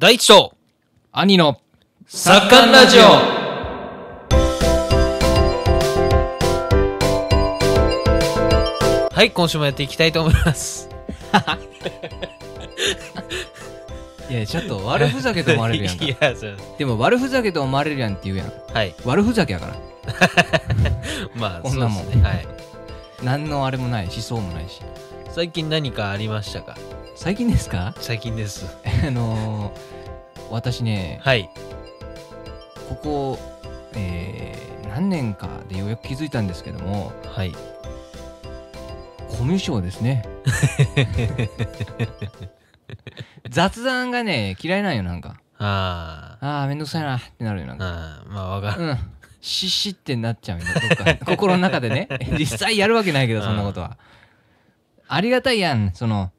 第一章兄のサッカンラジオはい今週もやっていきたいと思います いやちょっと悪ふざけと思われるやんか いやそでも悪ふざけと思われるやんって言うやんはい悪ふざけやから まあこんなもん、そうですね、はい何のあれもない思想もないし最近何かありましたか最近ですか最近です あのー、私ねはいここえー、何年かでようやく気づいたんですけどもはいコミュ障ですね 雑談がね嫌いなんよなんかああ面倒くさいなってなるよなんかあまあわかる、うんししってなっちゃうよどっか 心の中でね実際やるわけないけどそんなことはありがたいやんその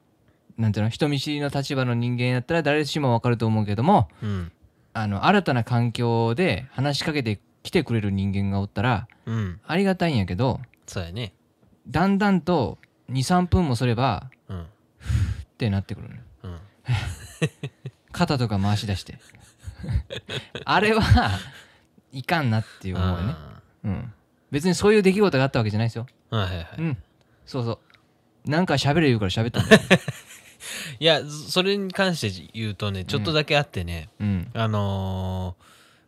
なんていうの人見知りの立場の人間やったら誰しも分かると思うけども、うん、あの新たな環境で話しかけてきてくれる人間がおったら、うん、ありがたいんやけどそうやねだんだんと23分もすれば、うん、ふってなってくる、うん、肩とか回し出して あれはいかんなっていう思いね、うん、別にそういう出来事があったわけじゃないですよ、はいはい、うん、そうそうなんか喋れ言うから喋ったんだよ いやそれに関して言うとねちょっとだけあってね、うん、あの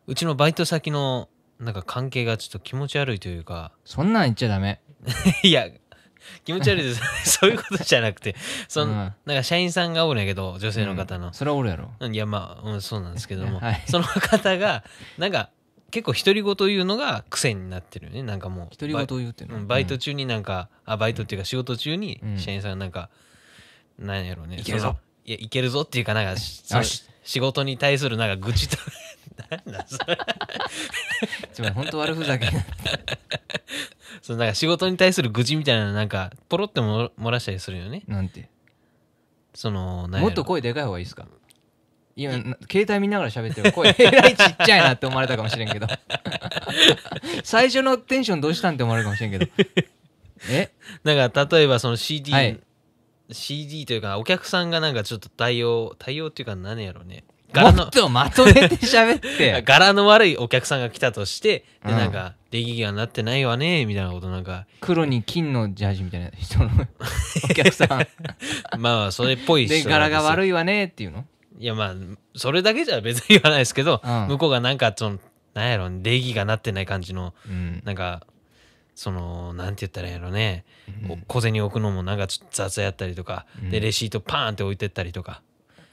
ー、うちのバイト先のなんか関係がちょっと気持ち悪いというかそんなん言っちゃダメ いや気持ち悪いです そういうことじゃなくてその、うん、なんか社員さんがおるんやけど女性の方の、うん、それはおるやろいやまあ、うん、そうなんですけども、はい、その方がなんか結構独り言言うのが癖になってるよねなんかもう独り言言うってるバイト中になんか、あバイトっていうか仕事中に社員さんなんか、うんなんやろうねいけるぞいやいけるぞっていうかなんか仕事に対するなんか愚痴となんだそれちょ本当悪ふざけそうなんか仕事に対する愚痴みたいななんかポロっても漏らしたりするよねなんてそのもっと声でかい方がいいですか今携帯見ながら喋ってる声 えらいちっちゃいなって思われたかもしれんけど 最初のテンションどうしたんって思われるかもしれんけどえなんか例えばその CD、はい、CD というかお客さんがなんかちょっと対応対応っていうか何やろうね柄のもっとまとめて喋って 柄の悪いお客さんが来たとしてでなんか出来がなってないわねみたいなことなんか黒に金のジャージみたいな 人のお客さん まあそれっぽいで柄が悪いわねっていうのいやまあそれだけじゃ別に言わないですけど、向こうがなんかそのなんやろうね礼儀がなってない感じの、うんなんかそのなんて言ったらいいやろね、うん、小銭置くのもなんか雑やったりとか、うん、でレシートパーンって置いてったりとか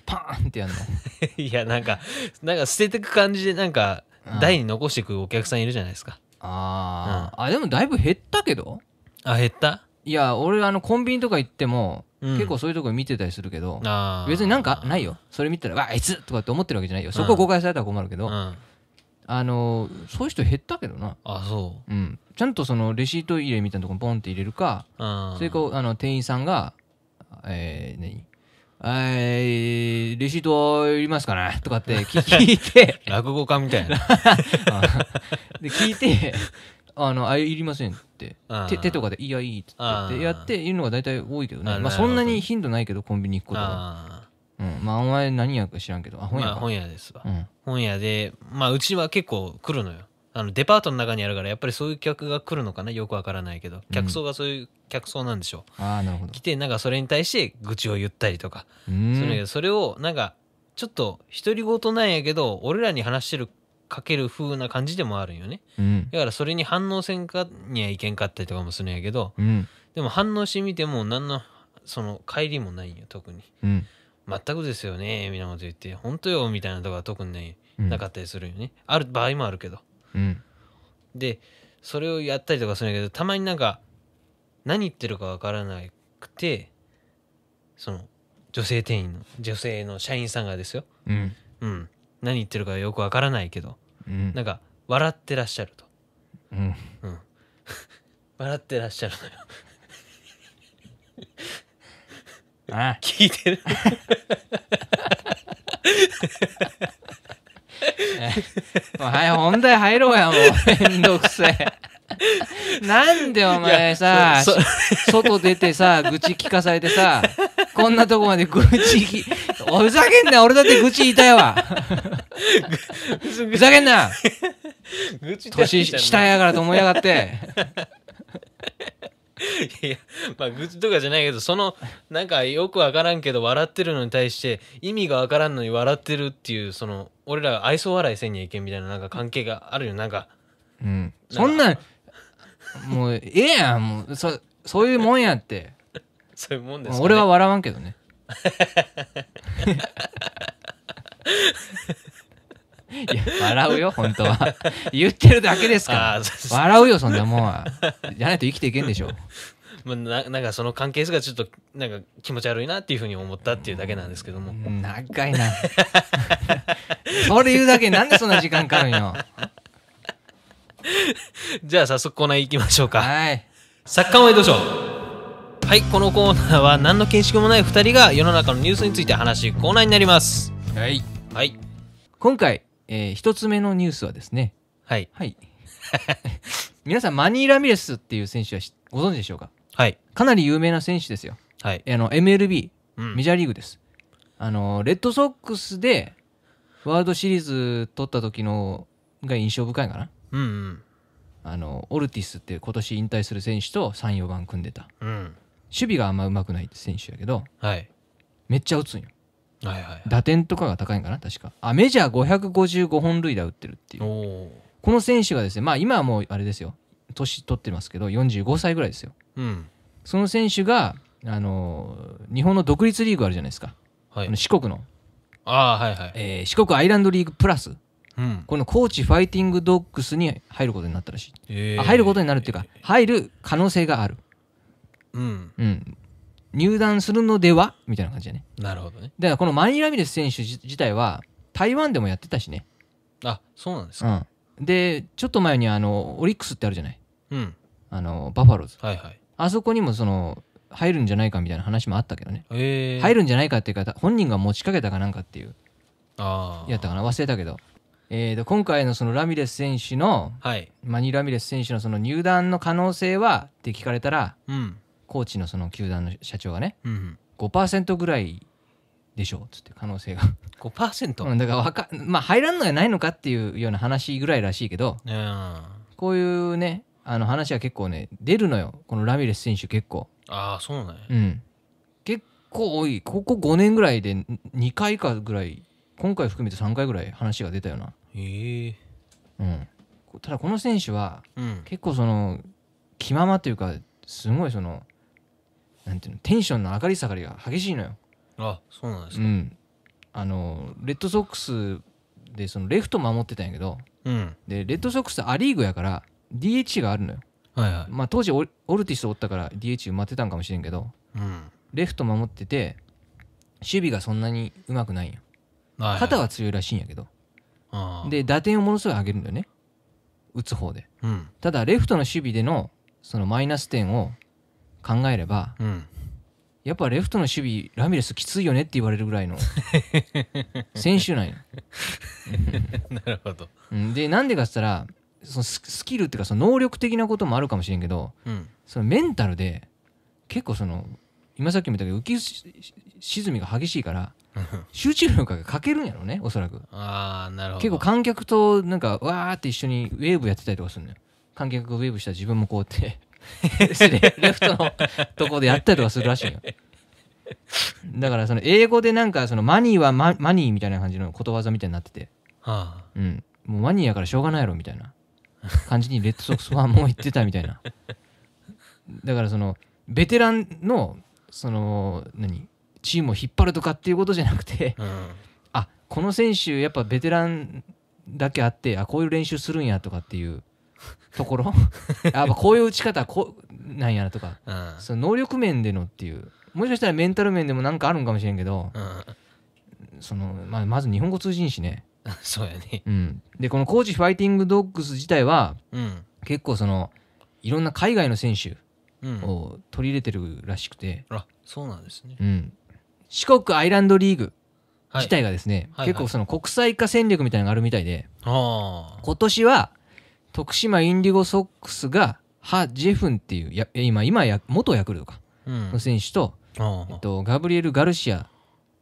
パーンってやんの いやなんかなんか捨ててく感じでなんか台に残してくお客さんいるじゃないですかあ、うん、あでもだいぶ減ったけどあ減ったいや俺あのコンビニとか行っても、結構そういうとこ見てたりするけど別になんかないよそれ見たら「わあいつ!」とかって思ってるわけじゃないよそこ誤解されたら困るけど、うんあのそういう人減ったけどなあそう、うん、ちゃんとそのレシート入れみたいなとこにポンって入れるかそれかあの店員さんがえー、何えー、レシートいりますかねとかって聞いて 落語家みたいな で聞いてあの、あいりませんって。手、手とかで、いや、いいってやって、いるのが大体多いけどね。まあ、そんなに頻度ないけど、コンビニ行くことが。まあお前何役か知らんけどあ本屋まあ本屋ですわ、うん本屋でまあうちは結構来るのよあのデパートの中にあるからやっぱりそういう客が来るのかなよくわからないけど客層がそういう客層なんでしょう、ああなるほど来てなんかそれに対して愚痴を言ったりとかうんそれをなんかちょっと独り言なんやけど俺らに話してるかける風な感じでもあるんよねうんだからそれに反応せんかにはいけんかったりとかもするんやけどうんでも反応してみても何のその帰りもないんよ特にうん全くですよねみたいなこと言って本当よみたいなとこは特にね、うん、なかったりするよねある場合もあるけど、うん、でそれをやったりとかするんだけどたまになんか何言ってるかわからなくてその女性店員の女性の社員さんがですよ、うん、うん、何言ってるかよくわからないけど、うん、なんか笑ってらっしゃると、うん 笑ってらっしゃるのよ聞いてる。もうはい、本題入ろうや、もう。めんどくせえ。なんでお前さ、外出てさ、愚痴聞かされてさ、こんなとこまで愚痴おふざけんな、俺だって愚痴言いたいわ。ふざけんな。愚痴年下やからと思いやがって。いや、まあ、愚痴とかじゃないけど、その、なんかよくわからんけど、笑ってるのに対して、意味がわからんのに笑ってるっていう、その、俺らが愛想笑いせんにゃいけんみたいな、なんか関係があるよ、なんか。うん。そんな、もう、ええやん、もう、そ、そういうもんやって。そういうもんです、ね、俺は笑わんけどね。いや笑うよ本当は言ってるだけですからう笑うよそんなもんはじゃないと生きていけんでしょななんかその関係性がちょっとなんか気持ち悪いなっていうふうに思ったっていうだけなんですけども、長いなそれ言うだけなんでそんな時間かかるんよじゃあ早速コーナー行きましょうかはい作家ワイドショーはいこのコーナーは何の見識もない2人が世の中のニュースについて話しコーナーになりますはいはい今回えー、1つ目のニュースはですね、はい。はい。皆さん、マニー・ラミレスっていう選手はご存知でしょうかはい。かなり有名な選手ですよ。はい。あの、MLB、うんメジャーリーグです。あの、レッドソックスで、ワールドシリーズ取った時のが印象深いかな。うんうん。あの、オルティスっていう今年引退する選手と3、4番組んでた。うん。守備があんま上手くない選手やけど、はい。めっちゃ打つんよ。はいはい、打点とかが高いんかな確かあメジャー555本塁打打ってるっていうこの選手がですねまあ今はもうあれですよ年取ってますけど45歳ぐらいですよ、うん、その選手があの日本の独立リーグあるじゃないですか、はい、四国のあ、はいはいえー、四国アイランドリーグプラス、うん、この高知ファイティングドッグスに入ることになったらしい、えー、入ることになるっていうか入る可能性がある、うんうん、入団するのではみたいな感じだねなるほどねだからこのマニー・ラミレス選手自体は台湾でもやってたしねあそうなんですか、うん、でちょっと前にあのオリックスってあるじゃない、うん、あのバファローズ、はいはい、あそこにもその入るんじゃないかみたいな話もあったけどね、入るんじゃないかっていうか本人が持ちかけたかなんかっていうあやったかな忘れたけど、えー、と今回のそのラミレス選手の、はい、マニー・ラミレス選手のその入団の可能性はって聞かれたら、うん、コーチのその球団の社長がね、うん、5%ぐらいでしょうっつって可能性が 5%? だからか、まあ、入らんのやないのかっていうような話ぐらいらしいけどこういうねあの話は結構ね出るのよこのラミレス選手結構ああそうなんやうん結構多いここ5年ぐらいで2回かぐらい今回含めて3回ぐらい話が出たよなへえうんただこの選手はうん結構その気ままというかすごいそのなんていうのテンションの上がり下がりが激しいのよ。あそうなんですか、うん、あのレッドソックスでそのレフト守ってたんやけど、うん、でレッドソックスア・リーグやから DH があるのよ。はいはいまあ、当時オルティスおったから DH 埋まってたんかもしれんけど、うん、レフト守ってて守備がそんなにうまくないんや、はいはい、肩は強いらしいんやけどで打点をものすごい上げるんだよね打つ方で、うん、ただレフトの守備でのそのマイナス点を考えれば、うん、やっぱレフトの守備ラミレスきついよねって言われるぐらいの 選手なんや なるほどでなんでかっつったらそのスキルっていうかその能力的なこともあるかもしれんけど、うん、そのメンタルで結構その今さっきも言ったけど浮き沈みが激しいから 集中力が欠けるんやろねおそらくああなるほど結構観客となんかわーって一緒にウェーブやってたりとかするのよ観客がウェーブしたら自分もこうやって レフトのとこでやったりとかするらしいよ。だからその英語でなんかそのマニーはママニーみたいな感じのことわざみたいになってて、はあ、うん、もうマニーやからしょうがないやろみたいな感じにレッドソックスファンも言ってたみたいな。だからそのベテランのその何チームを引っ張るとかっていうことじゃなくて、うん、あこの選手やっぱベテランだけあってあこういう練習するんやとかっていうところ やっぱこういう打ち方こうなんやなとか、うん、その能力面でのっていうもしかしたらメンタル面でもなんかあるんかもしれんけど、うん、そのまあ、まず日本語通じんしね そうやね、うん、でこのコーチファイティングドッグス自体は、結構そのいろんな海外の選手を取り入れてるらしくて、あそうなんですね、四国アイランドリーグ自体がですね、はい結構その国際化戦略みたいなのがあるみたいで、今年は徳島インディゴソックスがハ・ジェフンっていうや今今や元ヤクルトかの選手と,、えっとガブリエル・ガルシアっ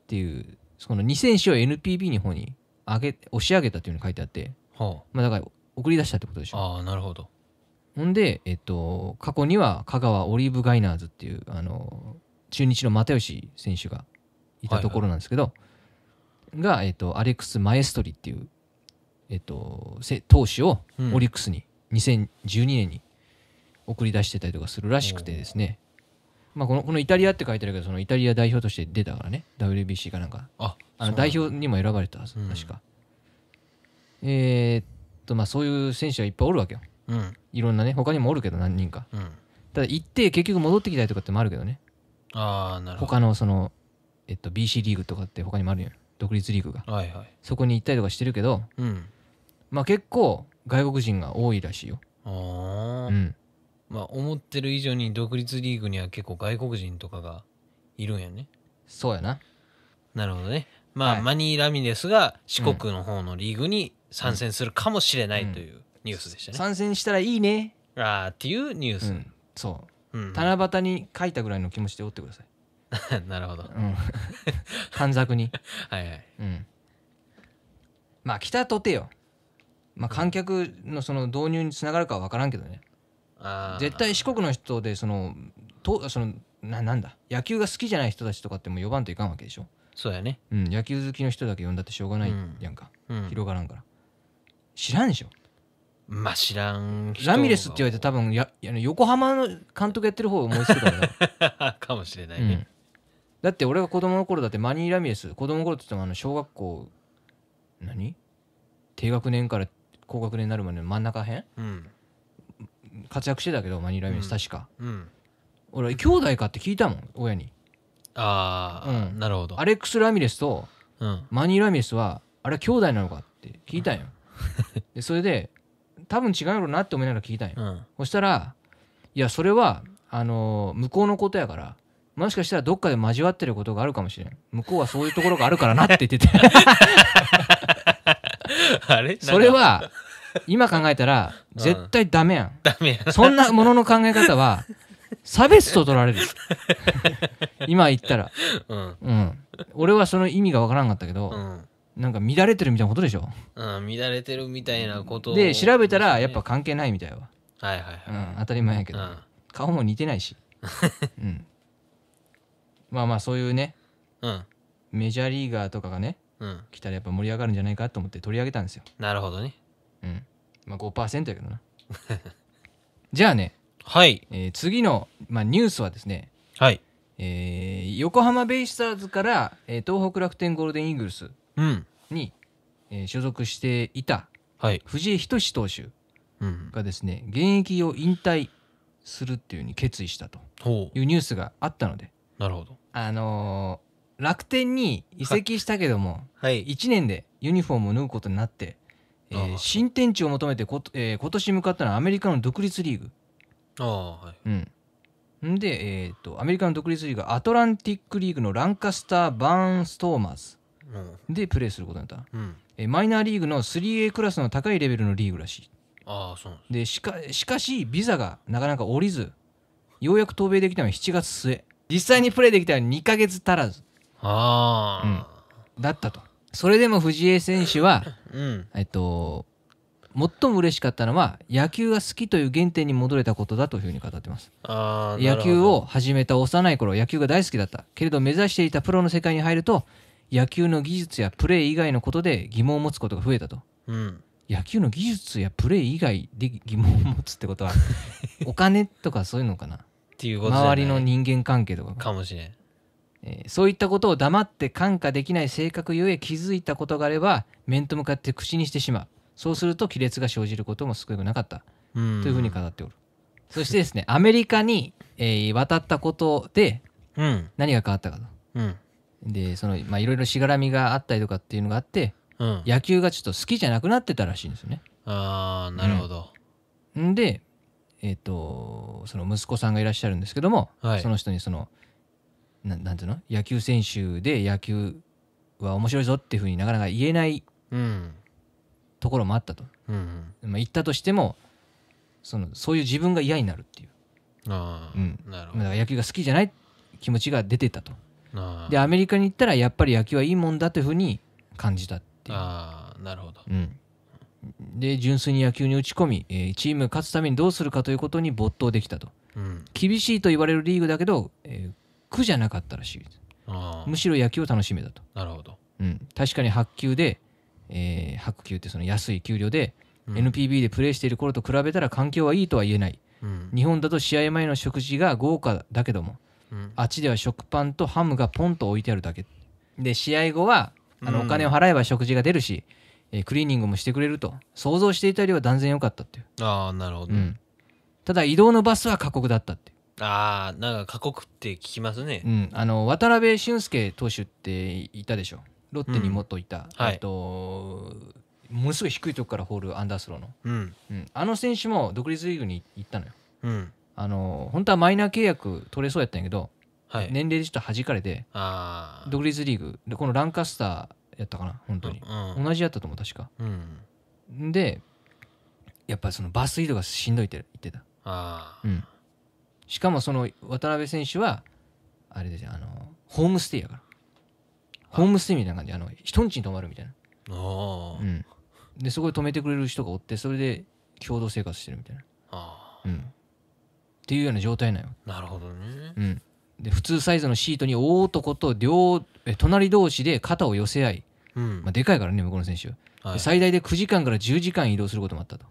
ていうその2選手を NPB の方に上げ押し上げたっていうの書いてあって、はあ、まあ、だから送り出したってことでしょああなるほどほんで、えっと、過去には香川オリーブ・ガイナーズっていうあの中日の又吉選手がいたところなんですけど、はいはい、が、えっと、アレックス・マエストリっていうえっと、投手をオリックスに2012年に送り出してたりとかするらしくてですね、まあ、このこのイタリアって書いてあるけどそのイタリア代表として出たからね WBC かなんかあの代表にも選ばれたはず、確か、うん、えー、っとまあそういう選手はいっぱいおるわけよ、うん、いろんなね他にもおるけど何人か、うん、ただ行って結局戻ってきたりとかってもあるけどねあなるほど他のその、えっと、BC リーグとかって他にもあるよ独立リーグが、はいはい、そこに行ったりとかしてるけど、うん、まあ結構外国人が多いらしいよ。ああ、うん、まあ思ってる以上に独立リーグには結構外国人とかがいるんやね。そうやな。なるほどね。まあ、はい、マニー・ラミレスが四国の方のリーグに参戦するかもしれないというニュースでしたね。うんうん、参戦したらいいね。ああっていうニュース。そう、うん、七夕に書いたぐらいの気持ちでおってください。なるほど。うん、短冊に。はいはい。うん。まあ、来たとてよ。まあ、観客のその導入につながるかは分からんけどね絶対四国の人でそのとそのななんだ野球が好きじゃない人たちとかっても呼ばんといかんわけでしょそうやね、うん、野球好きの人だけ呼んだってしょうがないやんか、うんうん、広がらんから知らんでしょまあ知らんラミレスって言われて多分やや横浜の監督やってる方思いつくから かもしれないね、うん、だって俺が子供の頃だってマニー・ラミレス子供の頃って言ってもあの小学校何低学年から高学年になるまでの真ん中辺、うん、活躍してたけどマニラミス確か、うん、俺兄弟かって聞いたもん親にああ、なるほどアレックス・ラミレスとマニー・ラミレスはあれ兄弟なのかって聞いたんよ、でそれで多分違ううなって思いながら聞いたんよ、そしたらいやそれはあのー、向こうのことやからもしかしたらどっかで交わってることがあるかもしれん向こうはそういうところがあるからなって言ってて あれそれは今考えたら絶対ダメやん、ダメやんそんなものの考え方は差別と取られる今言ったら、うんうん俺はその意味が分からんかったけど、うんなんか乱れてるみたいなことでしょ、うん、乱れてるみたいなことで調べたらやっぱ関係ないみたいわはいはいはい、うん、当たり前やけど、うん、顔も似てないし、うん、まあまあそういうね、うん、メジャーリーガーとかがね、来たらやっぱ盛り上がるんじゃないかと思って取り上げたんですよ。なるほどね。うん。まあ5%やけどな。じゃあね、はい。えー次の、まあ、ニュースはですね、はい。えー横浜ベイスターズから、えー東北楽天ゴールデンイーグルスうん。に、えー所属していたはい。藤井仁投手うん。がですね現役を引退するっていうふうに決意したとほいうニュースがあったのでなるほど。あの楽天に移籍したけども、はい、1年でユニフォームを脱ぐことになって、えー、新天地を求めてこ、えー、今年向かったのはアメリカの独立リーグ。あはい、うんで、えーと、アメリカの独立リーグアトランティックリーグのランカスター・バーンストーマーズでプレーすることになった、うん、えー、マイナーリーグの 3A クラスの高いレベルのリーグらしいあそうでしかしかしビザがなかなか降りずようやく渡米できたのは7月末実際にプレーできたのは2か月足らずあうん、だったとそれでも藤江選手は、うん、えっと、最も嬉しかったのは野球が好きという原点に戻れたことだというふうに語ってますあ野球を始めた幼い頃野球が大好きだったけれど目指していたプロの世界に入ると野球の技術やプレー以外のことで疑問を持つことが増えたとうん野球の技術やプレー以外で疑問を持つってことは お金とかそういうのかなっていうことじゃない周りの人間関係とかかもしれないえそういったことを黙って感化できない性格ゆえ気づいたことがあれば面と向かって口にしてしまうそうすると亀裂が生じることも少なくなかったというふうに語っておるそしてですねアメリカに、えー、渡ったことで何が変わったかと、うん、でそのいろいろしがらみがあったりとかっていうのがあって、うん、野球がちょっと好きじゃなくなってたらしいんですよねああなるほど、うん、でえっ、ー、とその息子さんがいらっしゃるんですけども、はい、その人にそのななんていうの野球選手で野球は面白いぞっていうふうになかなか言えないところもあったと、うんうん、まあ、言ったとしてもそのそういう自分が嫌になるっていうあ、うん、なるほどだから野球が好きじゃない気持ちが出てたとでアメリカに行ったらやっぱり野球はいいもんだというふうに感じたっていうあなるほど、うん、で純粋に野球に打ち込み、えー、チーム勝つためにどうするかということに没頭できたと、うん、厳しいと言われるリーグだけど、えー、苦じゃなかったらしいむしろ野球を楽しめたとなるほど、うん、確かに白球で、えー、白球ってその安い給料で、うん、NPB でプレーしている頃と比べたら環境はいいとは言えない、うん、日本だと試合前の食事が豪華だけども、うん、あっちでは食パンとハムがポンと置いてあるだけで試合後はあのお金を払えば食事が出るし、えー、クリーニングもしてくれると想像していたよりは断然良かったっていうああなるほど、ただ移動のバスは過酷だったってああなんか過酷って聞きますねうん、あの渡辺俊介投手っていたでしょロッテにもっといた、うんはいえっとものすごい低いとこからホールアンダースローの、うんうん、あの選手も独立リーグに行ったのようんあの本当はマイナー契約取れそうやったんやけど、はい、年齢でちょっと弾かれてあ独立リーグでこのランカスターやったかな本当に、うん同じやったと思う確かうんでやっぱりそのバス移動がしんどいって言ってたああうんしかもその渡辺選手はあれですよあのホームステイやからホームステイみたいな感じであの人んちに泊まるみたいなあ、うん、でそこで止めてくれる人がおってそれで共同生活してるみたいなあ、うん、っていうような状態なよなるほどね、うん、で普通サイズのシートに大男と両隣同士で肩を寄せ合い、うんまあ、でかいからね向こうの選手はい、最大で9時間から10時間移動することもあったと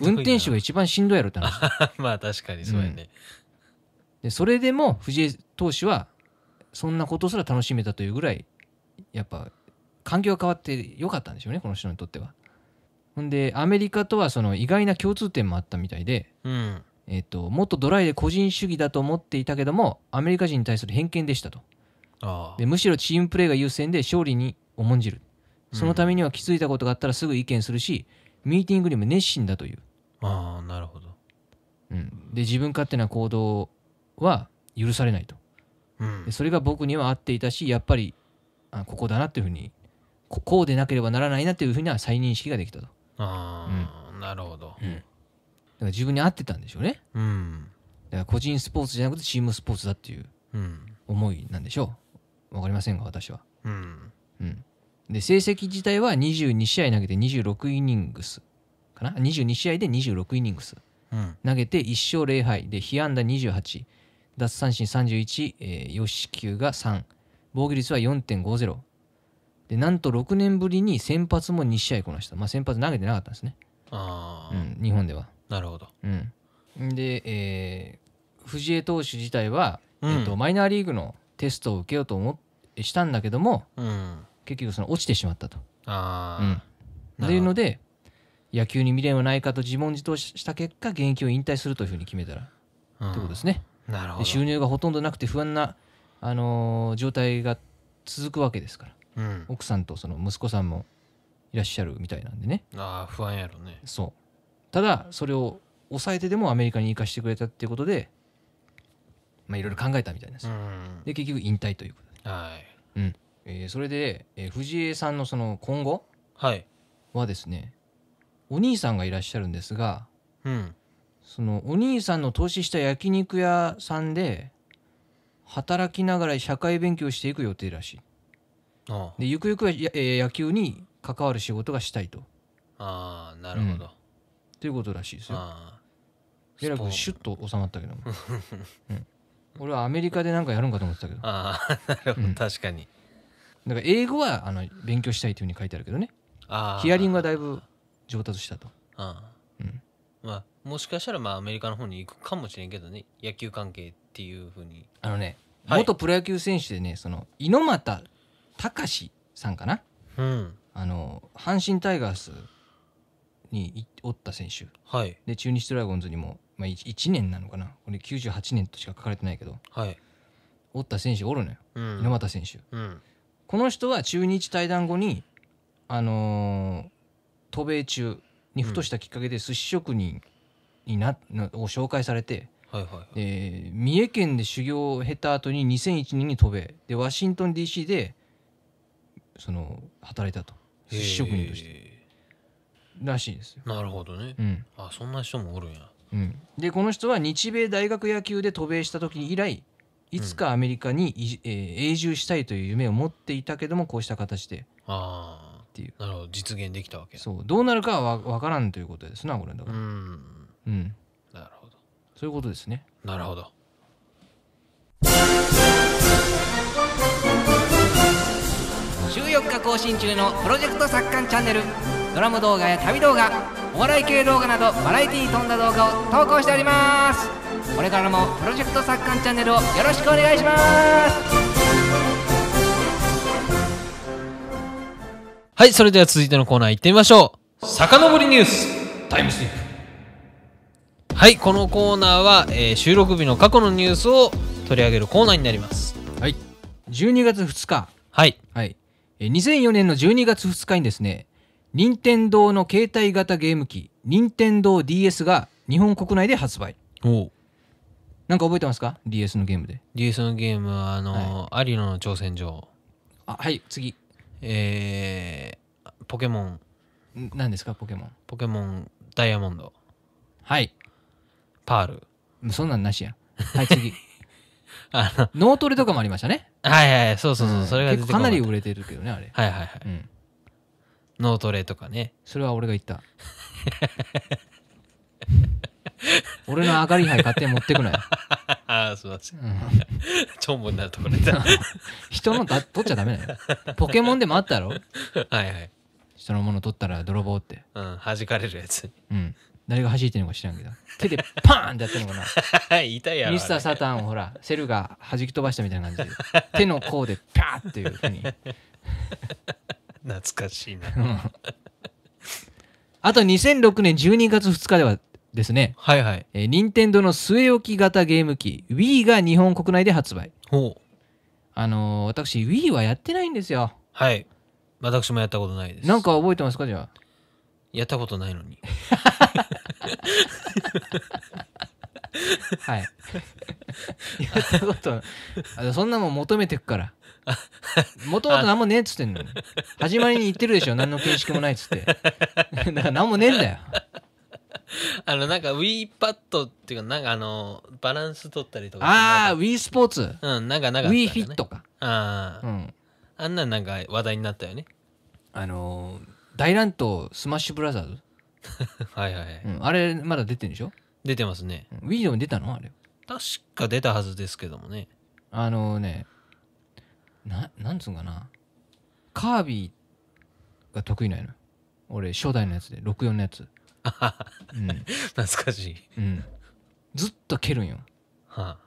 運転手が一番しんどいやろって話 まあ確かにそうやね、でそれでも藤井投手はそんなことすら楽しめたというぐらいやっぱ環境が変わってよかったんでしょうねこの人にとっては。ほんでアメリカとはその意外な共通点もあったみたいで、うん、えーと、もっとドライで個人主義だと思っていたけどもアメリカ人に対する偏見でしたとでむしろチームプレーが優先で勝利に重んじるそのためには気づいたことがあったらすぐ意見するし、うん、ミーティングにも熱心だというああなるほど、うん、で自分勝手な行動は許されないと、うん、それが僕には合っていたしやっぱりあここだなっていうふうにこうでなければならないなっていうふうには再認識ができたとああ、うん、なるほど、うん、だから自分に合ってたんでしょうね、うん、だから個人スポーツじゃなくてチームスポーツだっていう思いなんでしょうわかりませんが私はうん、うん、で成績自体は22試合投げて26イニングスかな22試合で26イニングス、うん、投げて1勝0敗で被安打28奪三振31、え四死球が3、防御率は4.50。で、なんと6年ぶりに先発も2試合こなした。まあ、先発投げてなかったんですね。ああ。うん、日本では。なるほど。うん。で、えー、藤江投手自体は、うん、えーと、マイナーリーグのテストを受けようと思したんだけども、うん、結局その落ちてしまったと。あうん、というので野球に未練はないかと自問自答した結果現役を引退するというふうに決めたら、うん、ということですね。収入がほとんどなくて不安な、あのー、状態が続くわけですから、うん、奥さんとその息子さんもいらっしゃるみたいなんでねああ不安やろねそうただそれを抑えてでもアメリカに行かしてくれたっていうことでまあいろいろ考えたみたいです、うん、で結局引退ということで、はいうんえー、それで、えー、藤江さんのその今後はですね、はい、お兄さんがいらっしゃるんですが、うん、そのお兄さんの投資した焼肉屋さんで働きながら社会勉強していく予定らしいああでゆくゆくはや、えー野球に関わる仕事がしたいとああなるほど、ということらしいですよああえらくシュッと収まったけども、うん俺はアメリカで何かやるんかと思ってたけどああなるほど、うん確かにら英語はあの勉強したいというふうに書いてあるけどねああヒアリングはだいぶ上達したと、ああうん、まあ、もしかしたらまあアメリカの方に行くかもしれんけどね野球関係っていうふうにあのね、はい元プロ野球選手でねその猪俣隆さんかなうんあの阪神タイガースにおった選手はいで中日ドラゴンズにも、まあ、1, 年なのかなこれ98年としか書かれてないけどはいおった選手おるのようん猪俣選手うんこの人は中日退団後にあのー渡米中にふとしたきっかけで寿司職人にな、を紹介されて、はいはいはいえー、三重県で修行を経た後に2001年に渡米でワシントン DC でその働いたと寿司職人としてらしいですよなるほどね、うん、あそんな人もおるんや、うん、でこの人は日米大学野球で渡米した時以来いつかアメリカに、うん、えー、永住したいという夢を持っていたけどもこうした形でああっていうなるほど実現できたわけそうどうなるかは分からんということですなこれだからうんうんなるほどそういうことですねなるほど週4日更新中のプロジェクト作家チャンネルドラム動画や旅動画お笑い系動画などバラエティに富んだ動画を投稿しておりますこれからもプロジェクト作家チャンネルをよろしくお願いしますはい、それでは続いてのコーナー行ってみましょう。遡りニュース、タイムスリップ。はい、このコーナーは、えー、収録日の過去のニュースを取り上げるコーナーになります。はい。12月2日。はい。はい。え2004年の12月2日にですね、任天堂の携帯型ゲーム機、任天堂 DS が日本国内で発売。おなんか覚えてますか ?DS のゲームで。DS のゲームは、あのーはい、アリの挑戦状。あ、はい、次。えー、ポケモン何ですかポケモンポケモンダイヤモンドはいパールそんなんなしやはい次 あの脳トレとかもありましたねはいはいそうそうそう、うん、それが結構かなり売れてるけどねあれはいはいはい、うん、脳トレとかねそれは俺が言った 俺の明かり牌勝手に持ってくなよああ、すみません。ちょんぼになるとこ 人のだ取っちゃダメだよ。ポケモンでもあったろはいはい。人のもの取ったら泥棒って。うん、弾かれるやつ。うん。誰が弾いてるのか知らんけど。手でパーンってやってるのかな。痛いやたろ。ミスターサタンをほら、セルが弾き飛ばしたみたいな感じで。手の甲でパーっていうふうに。懐かしいな。あと2006年12月2日ではですね、はいはいえー、任天堂の据え置き型ゲーム機 Wii が日本国内で発売ほうあのー、私 Wii はやってないんですよはい私もやったことないですなんか覚えてますかじゃあやったことないのに はいやったことあそんなもん求めてくからもともと何もねえっつってんのに始まりに言ってるでしょ何の形式もないっつってだから何もねえんだよ あの、なんか w ィーパッドっていうか、なんかあの、バランス取ったりとか。ああ、w i スポーツ。うん、なんかなかね。i i フィットか。ああ。うん。あんななんか話題になったよね。あの大乱闘スマッシュブラザーズ はいはい、うん、あれまだ出てるでしょ出てますね w ィーでも出たのあれ確か出たはずですけどもねあのねななんつうんかなカービィが得意なの俺初代のやつで64のやつん、懐かしい、うん、ずっと蹴るんよ、は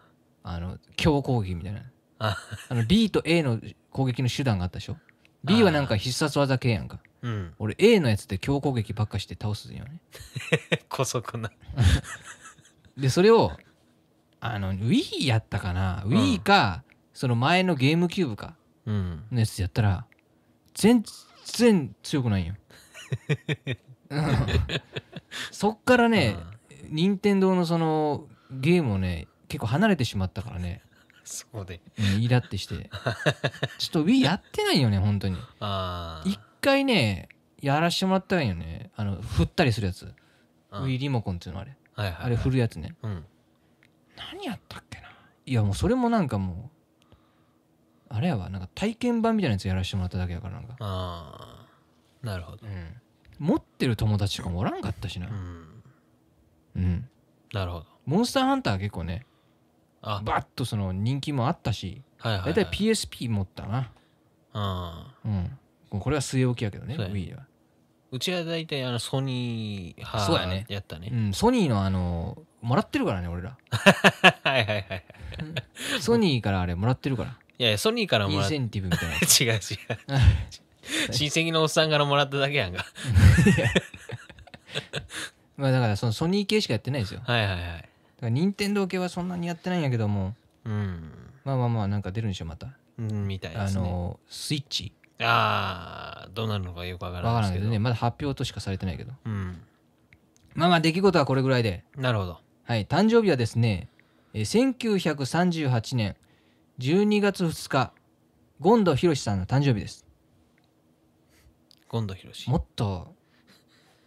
あ、あの強攻撃みたいなあの B と A の攻撃の手段があったでしょ B はなんか必殺技系やんか、うん、俺 A のやつで強攻撃ばっかして倒すんよね 姑息な でそれをあの Wii やったかな、うん、Wii かその前のゲームキューブかのやつやったら全然強くないよ、んそっからね、任天堂のそのゲームをね、結構離れてしまったからね。そうで。イラってして。ちょっと Wii やってないよね、本当に。一回ね、やらしてもらったらいいよね。あの、振ったりするやつ。Wii リモコンっていうのあれ。はいはいはい、あれ振るやつね。うん、何やったっけないや、もうそれもなんかもう、あれやわ、なんか体験版みたいなやつやらしてもらっただけやから、なんか。ああ。なるほど。うん。持ってる友達とかもおらんかったしなうん、うんなるほど。モンスターハンター結構ねあ、バッとその人気もあったしはいはい、は大体 PSP 持ったなうん。うんこれは据え置きやけどねそうや Wii はうちは大体あのソニー派そやったねう。んソニーのあのもらってるからね俺ら はいはいはい。ソニーからあれもらってるからいやいや、ソニーからもンらっセンティブみたいな 違う違う。親戚のおっさんからもらっただけやんか まあだからそのソニー系しかやってないですよはいはいはいだから任天堂系はそんなにやってないんやけどもうんまあまあまあなんか出るんでしょまたうんみたいであすねのスイッチああどうなるのかよくわからないんないけけどねまだ発表としかされてないけどうんまあまあ出来事はこれぐらいでなるほどはい誕生日はですねえ1938年12月2日権藤博さんの誕生日です権藤博もっと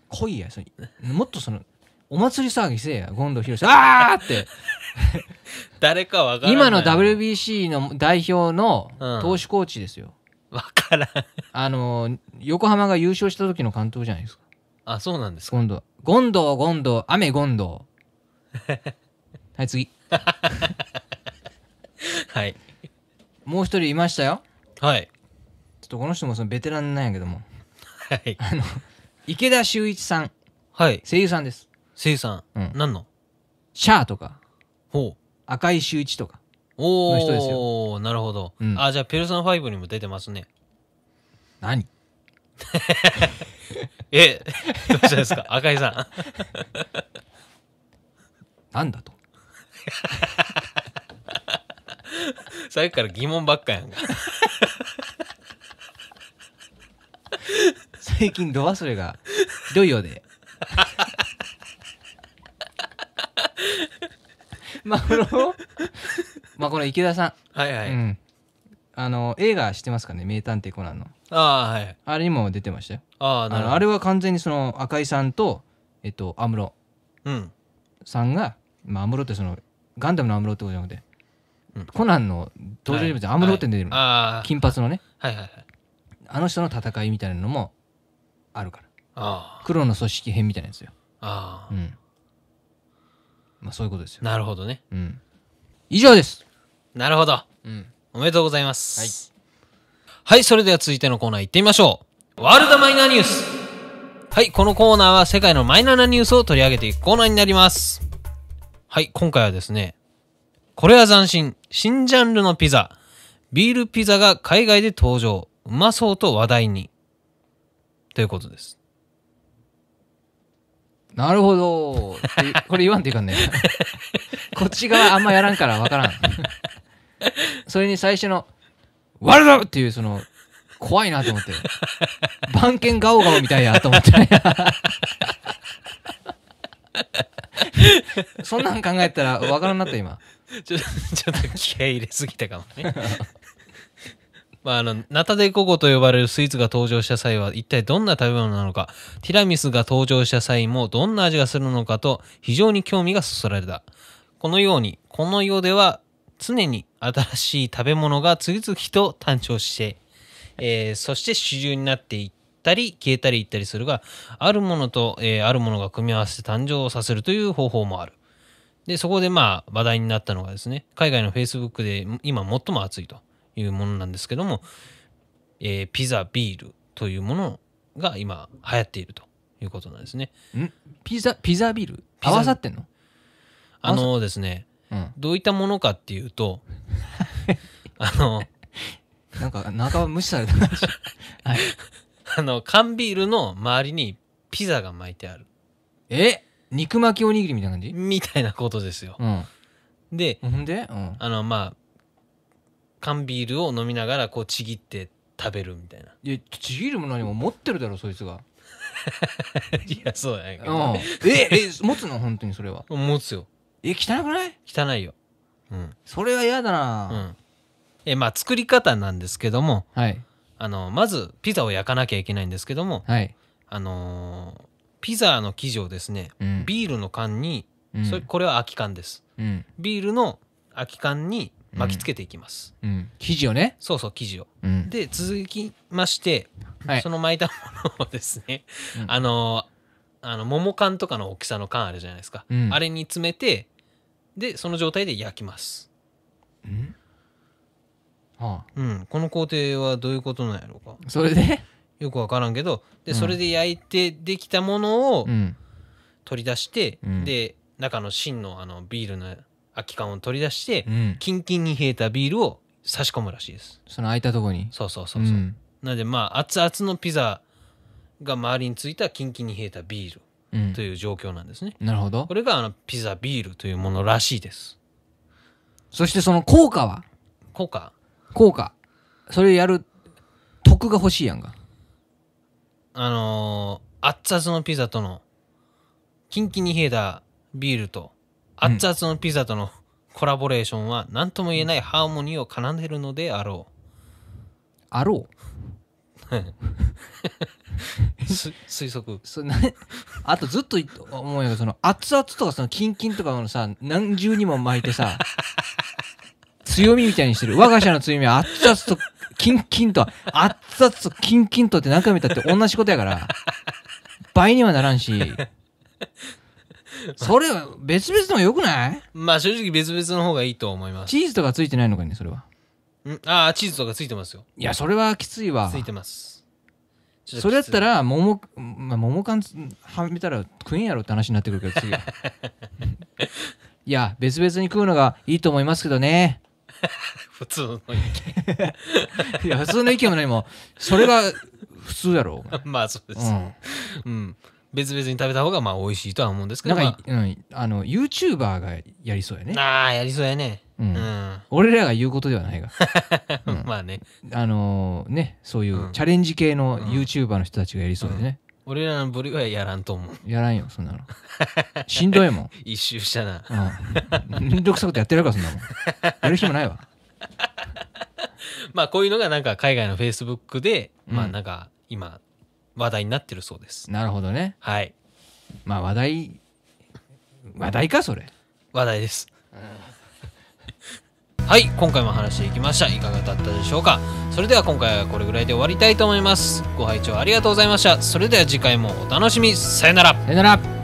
濃いやそもっとそのお祭り騒ぎせえや権藤博ああって誰か分からない今の WBC の代表の投手コーチですよ、わ、うん、からんあの横浜が優勝した時の監督じゃないですかあそうなんですか権藤権藤権藤雨権藤 はい次はいもう一人いましたよはいちょっとこの人もそのベテランなんやけどもはいあの池田修一さんはい声優さんです声優さん、うん何のシャーとかほう赤井修一とかおおの人ですなるほど、うんあじゃあペルソナ5にも出てますね何 えどうしたんですか 赤井さんなんだと さっきから疑問ばっかやんか最近ド忘れがひどいようでマグロまあこの池田さはいはん、うい。ん、あの映画知ってますかね「名探偵コナンの」ああ、はい。あれにも出てましたよああ、なるほど。あれは完全にその赤井さんとえっと安室うん。さんが、まあ、安室ってそのガンダムの安室ってことじゃなくて、うんコナンの登場人物安室って出てるの、はいあ金髪のねはいはいはい。あの人の戦いみたいなのもあるからあ黒の組織編みたいなやつよ、ああうんまあ、そういうことですよ、なるほどねうん、以上です、なるほどうん、おめでとうございますはい、それでは続いてのコーナー行ってみましょうワールドマイナーニュースはいこのコーナーは世界のマイナーなニュースを取り上げていくコーナーになりますはい今回はですねこれは斬新新ジャンルのピザビールピザが海外で登場うまそうと話題にということです。なるほど。これ言わんといかんね。こっち側あんまやらんからわからん。それに最初の、ワルダっていうその、怖いなと思って。番犬ガオガオみたいやと思って。そんなん考えたらわからんなった今。ちょっと、ちょっと気合入れすぎたかもね。まあ、あの、ナタデココと呼ばれるスイーツが登場した際は一体どんな食べ物なのか、ティラミスが登場した際もどんな味がするのかと非常に興味がそそられた。このように、この世では常に新しい食べ物が次々と誕生して、えー、そして主流になっていったり、消えたりいったりするが、あるものと、えー、あるものが組み合わせて誕生させるという方法もある。で、そこでまあ話題になったのがですね、海外の Facebook で今最も熱いと。いうものなんですけども、えー、ピザビールというものが今流行っているということなんですね。んピザピザビール合わさってんのあのですね、うん、どういったものかっていうと あのなんか中無視された感じ、はい、あの缶ビールの周りにピザが巻いてあるえ肉巻きおにぎりみたいな感じみたいなことですよ、うん、で、うん、あのまあ缶ビールを飲みながらこうちぎって食べるみたいな。いやちぎるも何も持ってるだろそいつが。いやそうやけど、うん、ええ持つの本当にそれは持つよえ汚くない汚いよ、うん、それは嫌だな、うん、えまあ作り方なんですけども、はい、あのまずピザを焼かなきゃいけないんですけども、はい、あのー、ピザの生地をですね、うん、ビールの缶に、うん、それこれは空き缶です、うん、ビールの空き缶に巻きつけていきます、うん、生地をねそうそう生地を、うん、で続きまして、はい、その巻いたものをですね、うん、あのあの桃缶とかの大きさの缶あるじゃないですか、あれに詰めてでその状態で焼きます、うんはあうん、この工程はどういうことなんやろうかそれでよく分からんけどで、それで焼いてできたものを取り出して、で中の芯のあのビールの空き缶を取り出して、うん、キンキンに冷えたビールを差し込むらしいですその空いたとこにそうそうそうそう、ん、なのでまあ熱々のピザが周りについたキンキンに冷えたビールという状況なんですね、うん、なるほどこれがあのピザビールというものらしいですそしてその効果は効果効果それやる得が欲しいやんかあのー、熱々のピザとのキンキンに冷えたビールと熱々のピザとのコラボレーションは何とも言えないハーモニーを奏でるのであろう。あろう 推測そな あとずっと思うよその熱々とかそのキンキンとかのさ何重にも巻いてさ 強みみたいにしてる我が社の強みは熱々とキンキンと熱々とキンキンとって何回見たって同じことやから倍にはならんしそれは別々の方がよくないまあ正直別々の方がいいと思いますチーズとかついてないのかねそれはんああチーズとかついてますよいやそれはきついわついてますそれやったら桃,、まあ、桃缶はめたら食えんやろって話になってくるけど次は いや別々に食うのがいいと思いますけどね 普通の意見 いや普通の意見もいもそれが普通やろまあそうです、うん、うん別々に食べた方がまあ美味しいとは思うんですけどなんか、まあ、うん、あの YouTuber がやりそうやねああやりそうやね、うん、うん、俺らが言うことではないが、うん、まあねあのー、ねそういうチャレンジ系の YouTuber の人たちがやりそうでね、俺らのブリはやらんと思う。やらんよ、そんなの。しんどいもん。一周したな。うん。めんどくさくてやってるから、そんなもん。やるもないわ。まあ、こういうのがなんか海外の Facebook で、まあなんか今、話題になってるそうですなるほどねはいまあ話題話題かそれ話題ですはい今回も話していきましたいかがだったでしょうかそれでは今回はこれぐらいで終わりたいと思いますご拝聴ありがとうございましたそれでは次回もお楽しみさよならさよなら